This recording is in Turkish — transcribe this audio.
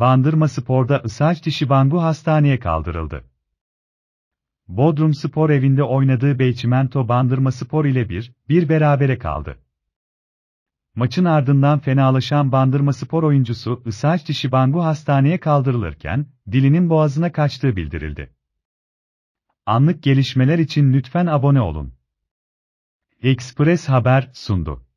Bandırma Spor'da Isaç Dişibangu hastaneye kaldırıldı. Bodrum Spor evinde oynadığı Beyçimento Bandırma Spor ile 1-1 berabere kaldı. Maçın ardından fenalaşan Bandırma Spor oyuncusu Isaç Dişibangu hastaneye kaldırılırken, dilinin boğazına kaçtığı bildirildi. Anlık gelişmeler için lütfen abone olun. Express Haber sundu.